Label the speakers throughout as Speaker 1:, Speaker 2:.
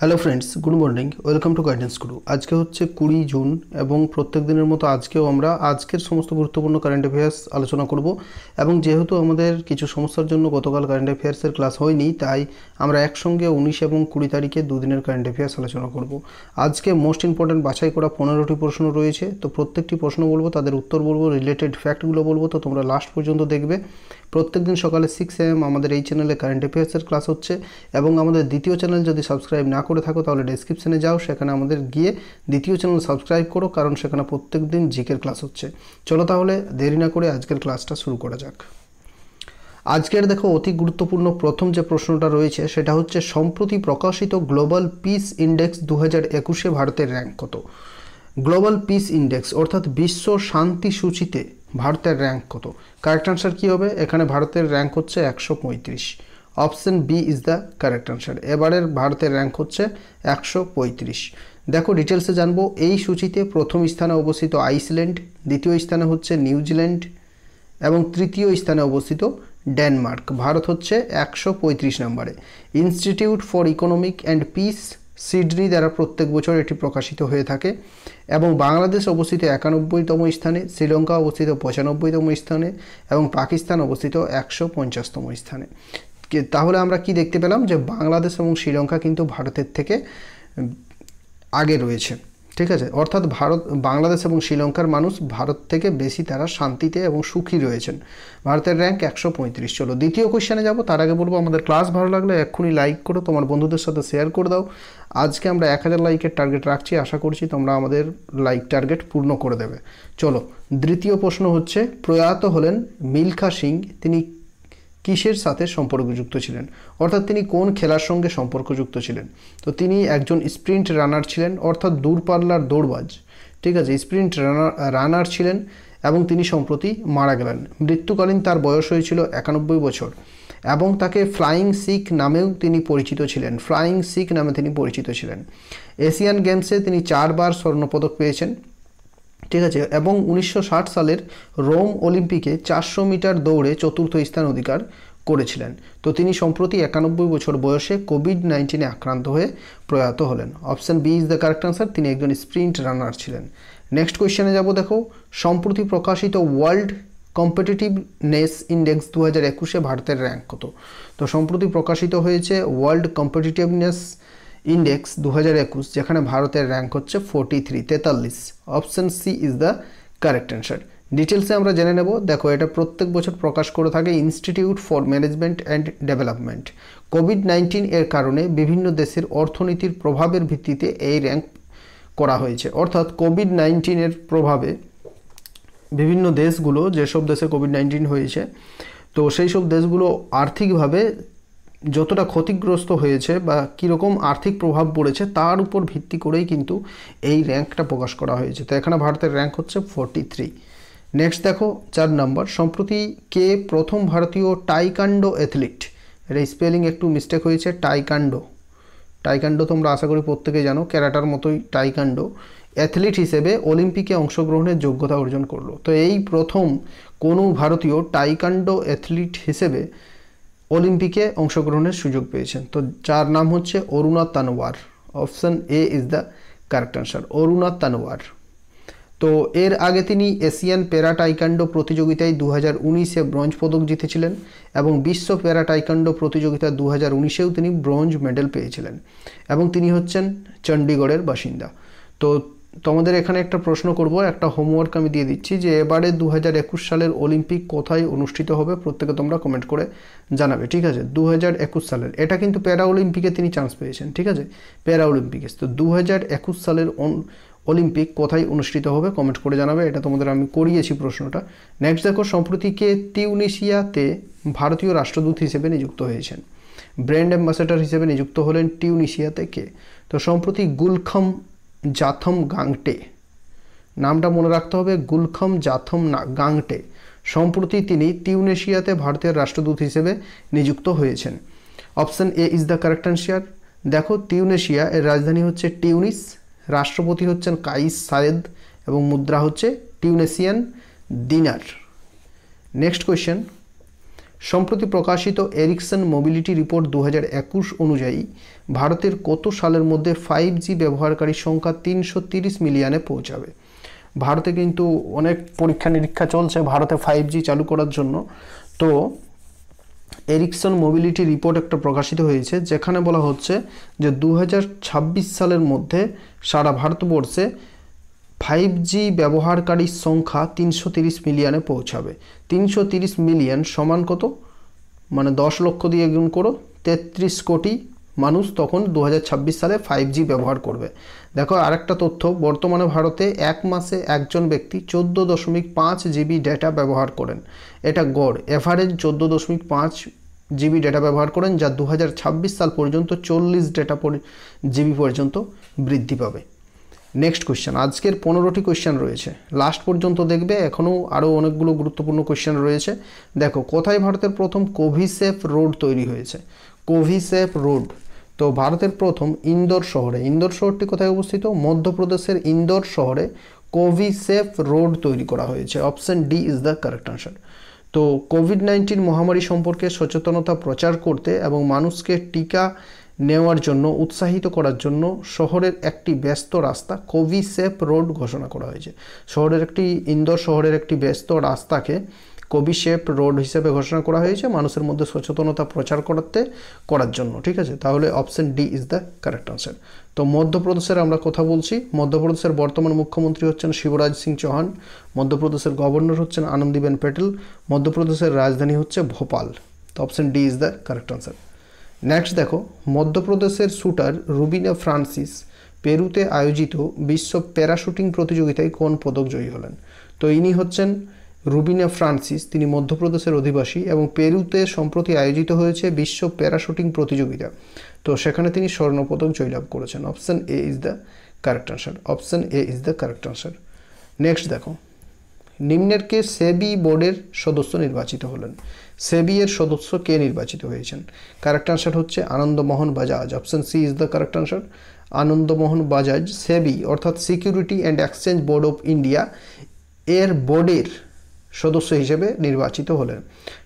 Speaker 1: hello friends good morning welcome to guidance Guru আজকে হচ্ছে কুড়ি জুন এবং প্রত্যেক দিনের মতো আজকেও আমরা আজকের সমস্ত গুরুত্বপূর্ণ কারেন্ট অ্যাফেয়ার্স আলোচনা করব এবং যেহেতু আমাদের কিছু সমস্যার জন্য গতকাল কারেন্ট অ্যাফেয়ার্সের ক্লাস হয়নি তাই আমরা একসঙ্গে উনিশ এবং কুড়ি তারিখে দুদিনের কারেন্ট অ্যাফেয়ার্স আলোচনা করব আজকে মোস্ট ইম্পর্ট্যান্ট বাছাই করা পনেরোটি প্রশ্ন রয়েছে তো প্রত্যেকটি প্রশ্ন বলবো তাদের উত্তর বলবো রিলেটেড ফ্যাক্টগুলো বলবো তো তোমরা লাস্ট পর্যন্ত দেখবে প্রত্যেক দিন সকালে সিক্স এম আমাদের এই চ্যানেলে কারেন্ট অ্যাফেয়ার্সের ক্লাস হচ্ছে এবং আমাদের দ্বিতীয় চ্যানেল যদি সাবস্ক্রাইব না করে থাকো তাহলে ডেসক্রিপশানে যাও সেখানে আমাদের গিয়ে দ্বিতীয় চ্যানেল সাবস্ক্রাইব করো কারণ সেখানে প্রত্যেক দিন জিকের ক্লাস হচ্ছে চলো তাহলে দেরি না করে আজকের ক্লাসটা শুরু করা যাক আজকের দেখো অতি গুরুত্বপূর্ণ প্রথম যে প্রশ্নটা রয়েছে সেটা হচ্ছে সম্প্রতি প্রকাশিত গ্লোবাল পিস ইন্ডেক্স দু হাজার একুশে ভারতের র্যাঙ্ক কত গ্লোবাল পিস ইন্ডেক্স অর্থাৎ বিশ্ব শান্তি সূচিতে ভারতের র্যাঙ্ক কত কারেক্ট আনসার কী হবে এখানে ভারতের র্যাঙ্ক হচ্ছে একশো পঁয়ত্রিশ option B is the correct answer এবারের ভারতের র্যাঙ্ক হচ্ছে একশো পঁয়ত্রিশ দেখো ডিটেলসে জানবো এই সূচিতে প্রথম স্থানে অবস্থিত আইসল্যান্ড দ্বিতীয় স্থানে হচ্ছে নিউজিল্যান্ড এবং তৃতীয় স্থানে অবস্থিত ডেনমার্ক ভারত হচ্ছে একশো পঁয়ত্রিশ নম্বরে Institute for Economic and Peace Sydney দ্বারা প্রত্যেক বছর এটি প্রকাশিত হয়ে থাকে এবং বাংলাদেশ অবস্থিত একানব্বইতম স্থানে শ্রীলঙ্কা অবস্থিত পঁচানব্বইতম স্থানে এবং পাকিস্তান অবস্থিত একশো পঞ্চাশতম স্থানে তাহলে আমরা কি দেখতে পেলাম যে বাংলাদেশ এবং শ্রীলঙ্কা কিন্তু ভারতের থেকে আগে রয়েছে ঠিক আছে অর্থাৎ ভারত বাংলাদেশ এবং শ্রীলঙ্কার মানুষ ভারত থেকে বেশি তারা শান্তিতে এবং সুখী রয়েছেন ভারতের র্যাঙ্ক একশো পঁয়ত্রিশ চলো দ্বিতীয় কোয়েশ্চানে যাবো তার আগে বলবো আমাদের ক্লাস ভালো লাগলে এক্ষুনি লাইক করো তোমার বন্ধুদের সাথে শেয়ার করে দাও আজকে আমরা এক হাজার লাইকের টার্গেট রাখছি আশা করছি তোমরা আমাদের লাইক টার্গেট পূর্ণ করে দেবে চলো দ্বিতীয় প্রশ্ন হচ্ছে প্রয়াত হলেন মিলখা সিং তিনি কিসের সাথে সম্পর্কযুক্ত ছিলেন অর্থাৎ তিনি কোন খেলার সঙ্গে সম্পর্কযুক্ত ছিলেন তো তিনি একজন স্প্রিন্ট রানার ছিলেন অর্থাৎ দূরপাল্লার দৌড়বাজ ঠিক আছে স্প্রিন্ট রানার রানার ছিলেন এবং তিনি সম্প্রতি মারা গেলেন মৃত্যুকালীন তার বয়স হয়েছিল একানব্বই বছর এবং তাকে ফ্লাইং শিখ নামেও তিনি পরিচিত ছিলেন ফ্লাইং শিখ নামে তিনি পরিচিত ছিলেন এশিয়ান গেমসে তিনি চারবার স্বর্ণপদক পেয়েছেন ঠিক আছে এবং উনিশশো সালের রোম অলিম্পিকে চারশো মিটার দৌড়ে চতুর্থ স্থান অধিকার করেছিলেন তো তিনি সম্প্রতি একানব্বই বছর বয়সে কোভিড নাইন্টিনে আক্রান্ত হয়ে প্রয়াত হলেন option B is the correct answer তিনি একজন স্প্রিন্ট রানার ছিলেন নেক্সট কোয়েশ্চনে যাব দেখো সম্প্রতি প্রকাশিত ওয়ার্ল্ড কম্পিটিটিভনেস ইন্ডেক্স দু হাজার একুশে ভারতের র্যাঙ্ক কত তো সম্প্রতি প্রকাশিত হয়েছে ওয়ার্ল্ড কম্পিটিটিভনেস ইন্ডেক্স দু হাজার একুশ যেখানে ভারতের র্যাঙ্ক হচ্ছে ফোর্টি থ্রি তেতাল্লিশ option C is the correct answer ডিটেলসে আমরা জেনে নেব দেখো এটা প্রত্যেক বছর প্রকাশ করে থাকে Institute for Management and Development Covid nineteen এর কারণে বিভিন্ন দেশের অর্থনীতির প্রভাবের ভিত্তিতে এই র্যাঙ্ক করা হয়েছে অর্থাৎ কোভিড নাইন্টিনের প্রভাবে বিভিন্ন দেশগুলো যেসব দেশে কোভিড নাইন্টিন হয়েছে তো সেই সব দেশগুলো আর্থিকভাবে যতটা ক্ষতিগ্রস্ত হয়েছে বা কীরকম আর্থিক প্রভাব পড়েছে তার উপর ভিত্তি করেই কিন্তু এই র্যাঙ্কটা প্রকাশ করা হয়েছে তো এখানে ভারতের র্যাঙ্ক হচ্ছে ফোরটি থ্রি নেক্সট দেখো চার নম্বর সম্প্রতি কে প্রথম ভারতীয় টাইকান্ডো অ্যাথলিট এটা স্পেলিং একটু মিস্টেক হয়েছে টাইকান্ডো টাইকান্ডো তোমরা আশা করি প্রত্যেকে জানো ক্যারাটার মতোই টাইকান্ডো অ্যাথলিট হিসেবে অলিম্পিকে অংশগ্রহণের যোগ্যতা অর্জন করলো তো এই প্রথম কোনো ভারতীয় টাইকান্ডো অ্যাথলিট হিসেবে অলিম্পিকে অংশগ্রহণের সুযোগ পেয়েছেন তো যার নাম হচ্ছে Aruna Tanwar option A is the correct answer Aruna Tanwar তো এর আগে তিনি এশিয়ান প্যারা টাইকান্ডো প্রতিযোগিতায় দু হাজার উনিশে ব্রোঞ্জ পদক জিতেছিলেন এবং বিশ্ব প্যারা টাইকান্ডো প্রতিযোগিতা দু হাজার উনিশেও তিনি ব্রোঞ্জ মেডেল পেয়েছিলেন এবং তিনি হচ্ছেন চণ্ডীগড়ের বাসিন্দা তো তোমাদের এখানে একটা প্রশ্ন করব একটা হোমওয়ার্ক আমি দিয়ে দিচ্ছি যে এবারে দু সালের অলিম্পিক কোথায় অনুষ্ঠিত হবে প্রত্যেকে তোমরা কমেন্ট করে জানাবে ঠিক আছে দু সালের এটা কিন্তু প্যারা অলিম্পিকে তিনি চান্স পেয়েছেন ঠিক আছে প্যারা অলিম্পিকে তো দু সালের অলিম্পিক কোথায় অনুষ্ঠিত হবে কমেন্ট করে জানাবে এটা তোমাদের আমি করিয়েছি প্রশ্নটা নেক্সট দেখো সম্প্রতিকে তিউনিশিয়াতে ভারতীয় রাষ্ট্রদূত হিসেবে নিযুক্ত হয়েছেন ব্র্যান্ড অ্যাম্বাসেডর হিসেবে নিযুক্ত হলেন টিউনিশিয়াতে কে তো সম্প্রতি গুলখম জাথম গাংটে নামটা মনে রাখতে হবে গুলখম জাথম গাংটে সম্প্রতি তিনি তিউনেশিয়াতে ভারতের রাষ্ট্রদূত হিসেবে নিযুক্ত হয়েছেন option A is the correct answer দেখো তিউনেশিয়া এর রাজধানী হচ্ছে টিউনিস রাষ্ট্রপতি হচ্ছেন কাইস সায়েদ এবং মুদ্রা হচ্ছে টিউনেশিয়ান দিনার নেক্সট কোয়েশ্চেন সম্প্রতি প্রকাশিত এরিকসন মোবিলিটি রিপোর্ট দু অনুযায়ী ভারতের কত সালের মধ্যে ফাইভ জি ব্যবহারকারীর সংখ্যা তিনশো তিরিশ মিলিয়নে পৌঁছাবে ভারতে কিন্তু অনেক পরীক্ষা নিরীক্ষা চলছে ভারতে ফাইভ জি চালু করার জন্য তো এরিকসন মোবিলিটি রিপোর্ট একটা প্রকাশিত হয়েছে যেখানে বলা হচ্ছে যে দু সালের মধ্যে সারা ভারতবর্ষে ফাইভ জি ব্যবহারকারীর সংখ্যা তিনশো তিরিশ মিলিয়নে পৌঁছাবে তিনশো তিরিশ মিলিয়ন সমান কত মানে দশ লক্ষ দিয়ে গুণ করো তেত্রিশ কোটি মানুষ তখন দু সালে ফাইভ ব্যবহার করবে দেখো আরেকটা তথ্য বর্তমানে ভারতে এক মাসে একজন ব্যক্তি চোদ্দো দশমিক পাঁচ জিবি ডেটা ব্যবহার করেন এটা গড় এভারেজ চোদ্দো দশমিক পাঁচ জিবি ডেটা ব্যবহার করেন যা দু সাল পর্যন্ত চল্লিশ ডেটা জিবি পর্যন্ত বৃদ্ধি পাবে নেক্সট কোয়েশ্চেন আজকের পনেরোটি কোয়েশ্চেন রয়েছে লাস্ট পর্যন্ত দেখবে এখনও আরও অনেকগুলো গুরুত্বপূর্ণ কোয়েশ্চেন রয়েছে দেখো কোথায় ভারতের প্রথম কোভিসেফ রোড তৈরি হয়েছে কোভিসেফ রোড তো ভারতের প্রথম ইন্দোর শহরে ইন্দোর শহরটি কোথায় অবস্থিত মধ্যপ্রদেশের ইন্দোর শহরে কোভিসেফ রোড তৈরি করা হয়েছে option D is the correct answer তো কোভিড নাইন্টিন মহামারী সম্পর্কে সচেতনতা প্রচার করতে এবং মানুষকে টিকা নেওয়ার জন্য উৎসাহিত করার জন্য শহরের একটি ব্যস্ত রাস্তা কোভিসেফ রোড ঘোষণা করা হয়েছে শহরের একটি ইন্দোর শহরের একটি ব্যস্ত রাস্তাকে কবিশেপ রোড হিসেবে ঘোষণা করা হয়েছে মানুষের মধ্যে সচেতনতা প্রচার করতে করার জন্য ঠিক আছে তাহলে option D is the correct answer তো মধ্যপ্রদেশের আমরা কথা বলছি মধ্যপ্রদেশের বর্তমান মুখ্যমন্ত্রী হচ্ছেন শিবরাজ সিং চৌহান মধ্যপ্রদেশের গভর্নর হচ্ছেন আনন্দীবেন প্যাটেল মধ্যপ্রদেশের রাজধানী হচ্ছে ভোপাল তো option D is the correct answer next দেখো মধ্যপ্রদেশের শ্যুটার রুবিনা ফ্রান্সিস পেরুতে আয়োজিত বিশ্ব প্যারাশুটিং প্রতিযোগিতায় কোন পদক জয়ী হলেন তো ইনি হচ্ছেন রুবিনা ফ্রান্সিস তিনি মধ্যপ্রদেশের অধিবাসী এবং পেরুতে সম্প্রতি আয়োজিত হয়েছে বিশ্ব প্যারাশুটিং প্রতিযোগিতা তো সেখানে তিনি স্বর্ণপদক জয়লাভ করেছেন option A is the correct answer option A is the correct answer next দেখো নিম্নের কে সেবি বোর্ডের সদস্য নির্বাচিত হলেন সেবি এর সদস্য কে নির্বাচিত হয়েছেন কারেক্ট আনসার হচ্ছে Anandmohan Bajaj option C is the correct answer Anandmohan Bajaj SEBI অর্থাৎ Security and Exchange Board of India এর বোর্ডের সদস্য হিসেবে নির্বাচিত হলেন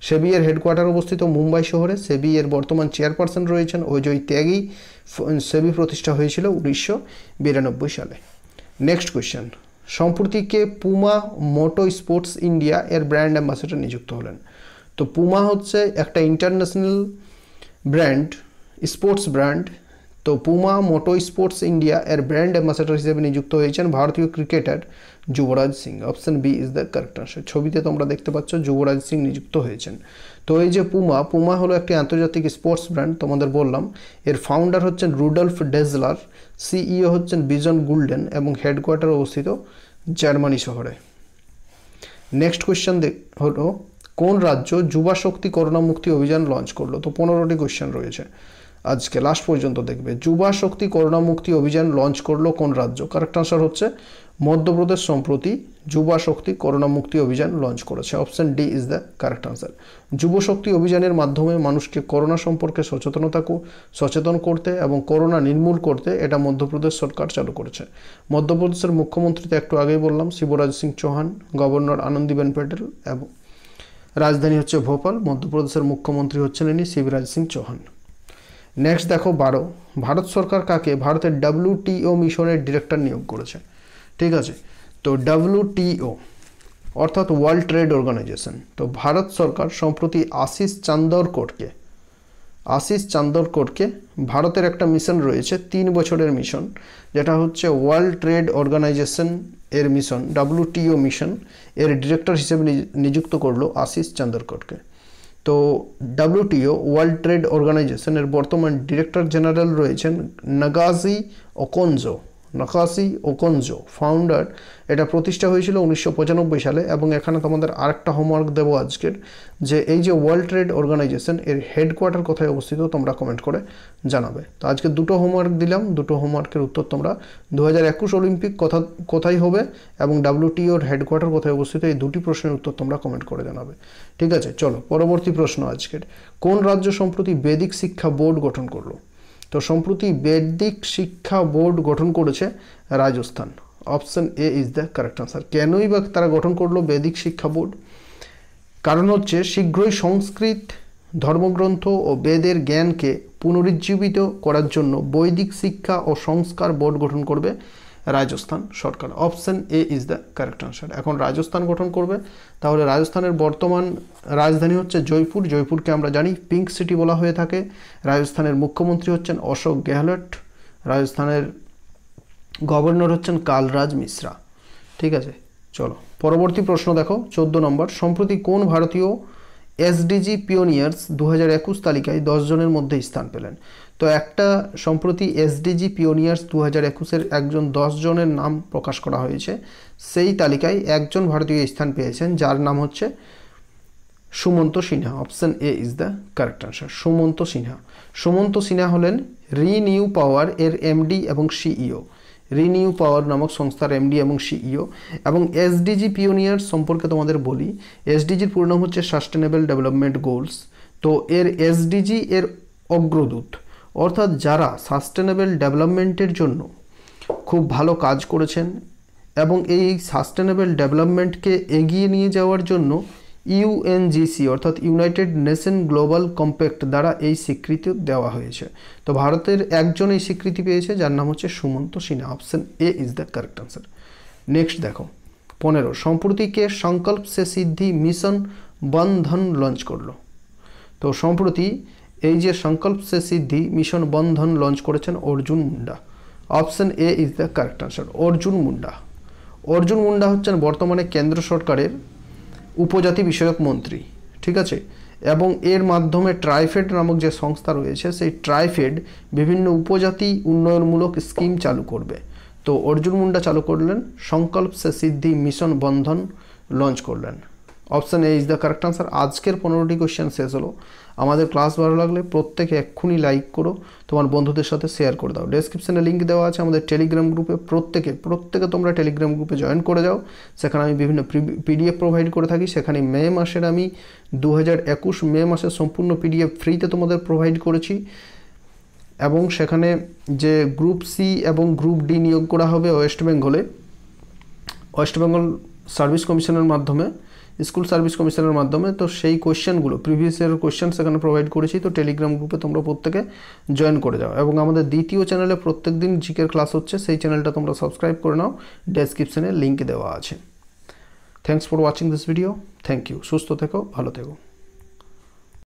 Speaker 1: সেবি এর হেডকোয়ার্টার অবস্থিত মুম্বাই শহরে সেবি এর বর্তমান চেয়ারপারসন রয়েছেন অজয় ত্যাগী সেবি প্রতিষ্ঠা হয়েছিল উনিশশো বিরানব্বই সালে নেক্সট কোয়েশ্চেন সম্প্রতি কে পুমা মোটো স্পোর্টস ইন্ডিয়া এর ব্র্যান্ড অ্যাম্বাসেডর নিযুক্ত হলেন তো পুমা হচ্ছে একটা ইন্টারন্যাশনাল ব্র্যান্ড স্পোর্টস ব্র্যান্ড তো পুমা মোটো স্পোর্টস ইন্ডিয়া এর ব্র্যান্ড অ্যাম্বাসেডর হিসেবে নিযুক্ত হয়েছেন ভারতীয় cricketer Yuvraj Singh option B is the correct answer ছবিতে তোমরা দেখতে পাচ্ছ যুবরাজ সিং নিযুক্ত হয়েছেন তো এই যে পুমা পুমা হলো একটি আন্তর্জাতিক স্পোর্টস ব্র্যান্ড তোমাদের বললাম এর ফাউন্ডার হচ্ছেন রুডলফ ডেজলার সিইও হচ্ছেন বিজন গুল্ডেন এবং হেডকোয়ার্টার অবস্থিত জার্মানি শহরে নেক্সট কোয়েশ্চেন হলো কোন রাজ্য যুবা শক্তি করোনা মুক্তি অভিযান লঞ্চ করলো তো পনেরোটি কোয়েশ্চেন রয়েছে আজকে লাস্ট পর্যন্ত দেখবে যুবা শক্তি করোনা মুক্তি অভিযান লঞ্চ করলো কোন রাজ্য কারেক্ট আনসার হচ্ছে মধ্যপ্রদেশ সম্প্রতি যুবা শক্তি করোনা মুক্তি অভিযান লঞ্চ করেছে option D is the correct answer যুব শক্তি অভিযানের মাধ্যমে মানুষকে করোনা সম্পর্কে সচেতনতা সচেতন করতে এবং করোনা নির্মূল করতে এটা মধ্যপ্রদেশ সরকার চালু করেছে মধ্যপ্রদেশের মুখ্যমন্ত্রী তো একটু আগেই বললাম শিবরাজ সিং চৌহান গভর্নর আনন্দীবেন প্যাটেল এবং রাজধানী হচ্ছে ভোপাল মধ্যপ্রদেশের মুখ্যমন্ত্রী হচ্ছেন ইনি শিবরাজ সিং চৌহান নেক্সট দেখো বারো ভারত সরকার কাকে ভারতের ডাব্লিউটিও মিশনের ডিরেক্টর নিয়োগ করেছে ঠিক আছে তো ডাব্লিউটিও অর্থাৎ ওয়ার্ল্ড ট্রেড অর্গানাইজেশন তো ভারত সরকার সম্প্রতি আশিস চান্দরকোটকে আশিস চান্দরকোটকে ভারতের একটা মিশন রয়েছে তিন বছরের মিশন যেটা হচ্ছে ওয়ার্ল্ড ট্রেড অর্গানাইজেশন এর মিশন ডাব্লিউটিও মিশন এর ডিরেক্টর হিসেবে নিযুক্ত করলো আশিস চান্দরকোটকে তো ডাব্লিউটিও ওয়ার্ল্ড ট্রেড অর্গানাইজেশনের বর্তমান ডিরেক্টর জেনারেল রয়েছেন নাগাজি ওকোনজো নাকাসি ওকনজো ফাউন্ডার এটা প্রতিষ্ঠা হয়েছিল উনিশশো সালে এবং এখানে তোমাদের আরেকটা হোমওয়ার্ক দেবো আজকের যে এই যে ওয়ার্ল্ড ট্রেড অর্গানাইজেশন এর হেডকোয়ার্টার কোথায় অবস্থিত তোমরা কমেন্ট করে জানাবে তো আজকে দুটো হোমওয়ার্ক দিলাম দুটো হোমওয়ার্কের উত্তর তোমরা দু অলিম্পিক কথা কোথায় হবে এবং ডাব্লিউটিওর হেডকোয়ার্টার কোথায় অবস্থিত এই দুটি প্রশ্নের উত্তর তোমরা কমেন্ট করে জানাবে ঠিক আছে চলো পরবর্তী প্রশ্ন আজকের কোন রাজ্য সম্প্রতি বেদিক শিক্ষা বোর্ড গঠন করলো তো সম্প্রতি বৈদিক শিক্ষা বোর্ড গঠন করেছে Rajasthan option A is the correct answer কেনই বা তারা গঠন করলো বৈদিক শিক্ষা বোর্ড কারণ হচ্ছে শীঘ্রই সংস্কৃত ধর্মগ্রন্থ ও বেদের জ্ঞানকে পুনরুজ্জীবিত করার জন্য বৈদিক শিক্ষা ও সংস্কার বোর্ড গঠন করবে রাজস্থান সরকার option A is the correct answer এখন রাজস্থান গঠন করবে তাহলে রাজস্থানের বর্তমান রাজধানী হচ্ছে জয়পুর জয়পুরকে আমরা জানি পিঙ্ক সিটি বলা হয়ে থাকে রাজস্থানের মুখ্যমন্ত্রী হচ্ছেন অশোক গেহলট রাজস্থানের গভর্নর হচ্ছেন কালরাজ মিশ্রা ঠিক আছে চলো পরবর্তী প্রশ্ন দেখো চোদ্দো নম্বর সম্প্রতি কোন ভারতীয় এসডিজি পিওনিয়ার্স দু হাজার একুশ তালিকায় দশজনের মধ্যে স্থান পেলেন তো একটা সম্প্রতি এসডিজি পিওনিয়ার্স দু হাজার একুশের একজন দশজনের নাম প্রকাশ করা হয়েছে সেই তালিকায় একজন ভারতীয় স্থান পেয়েছেন যার নাম হচ্ছে Sumant Sinha option A is the correct answer Sumant Sinha Sumant Sinha হলেন রিনিউ পাওয়ার এর এমডি এবং সিইও রিনিউ পাওয়ার নামক সংস্থার এমডি এবং সিইও e এবং এসডিজি পিওনিয়ার সম্পর্কে তোমাদের বলি এসডিজির পূর্ণ হচ্ছে সাস্টেনেবল ডেভেলপমেন্ট গোলস তো এর এসডিজি এর অগ্রদূত অর্থাৎ যারা সাস্টেনেবল ডেভেলপমেন্টের জন্য খুব ভালো কাজ করেছেন এবং এই সাস্টেনেবল ডেভেলপমেন্টকে এগিয়ে নিয়ে যাওয়ার জন্য ইউএনজিসি অর্থাৎ ইউনাইটেড নেশন গ্লোবাল কম্প্যাক্ট দ্বারা এই স্বীকৃতি দেওয়া হয়েছে তো ভারতের একজন এই স্বীকৃতি পেয়েছে যার নাম হচ্ছে Sumant Sinha option A is the correct answer next দেখো পনেরো সম্প্রতিকে সংকল্প সে সিদ্ধি মিশন বন্ধন লঞ্চ করলো তো সম্প্রতি এই যে সংকল্প সে সিদ্ধি মিশন বন্ধন লঞ্চ করেছেন Arjun Munda option A is the correct answer Arjun Munda Arjun Munda হচ্ছেন বর্তমানে কেন্দ্র সরকারের উপজাতি বিষয়ক মন্ত্রী ঠিক আছে এবং এর মাধ্যমে ট্রাইফেড নামক যে সংস্থা রয়েছে সেই ট্রাইফেড বিভিন্ন উপজাতি উন্নয়নমূলক স্কিম চালু করবে তো অর্জুন মুন্ডা চালু করলেন সংকল্প সে সিদ্ধি মিশন বন্ধন লঞ্চ করলেন option A is the correct answer আজকের পনেরোটি কোয়েশ্চেন শেষ হলো আমাদের ক্লাস ভালো লাগলে প্রত্যেকে এক্ষুনি লাইক করো তোমার বন্ধুদের সাথে শেয়ার করে দাও ডেসক্রিপশানে লিঙ্ক দেওয়া আছে আমাদের টেলিগ্রাম গ্রুপে প্রত্যেকে প্রত্যেকে তোমরা টেলিগ্রাম গ্রুপে জয়েন করে যাও সেখানে আমি বিভিন্ন পিডিএফ প্রোভাইড করে থাকি সেখানে মে মাসের আমি দু মে মাসের সম্পূর্ণ পিডিএফ ফ্রিতে তোমাদের প্রোভাইড করেছি এবং সেখানে যে গ্রুপ সি এবং গ্রুপ ডি নিয়োগ করা হবে ওয়েস্ট বেঙ্গলে ওয়েস্ট বেঙ্গল সার্ভিস কমিশনের মাধ্যমে স্কুল সার্ভিস কমিশনের মাধ্যমে তো সেই কোয়েশ্চেনগুলো প্রিভিয়াস ইয়ার কোয়েশ্চেন সেখানে প্রোভাইড করেছি তো টেলিগ্রাম গ্রুপে তোমরা প্রত্যেকে জয়েন করে যাও এবং আমাদের দ্বিতীয় চ্যানেলে প্রত্যেক দিন জিকের ক্লাস হচ্ছে সেই চ্যানেলটা তোমরা সাবস্ক্রাইব করে নাও ডেসক্রিপশনে লিঙ্ক দেওয়া আছে thanks for watching this video thank you সুস্থ থেকো ভালো থেকো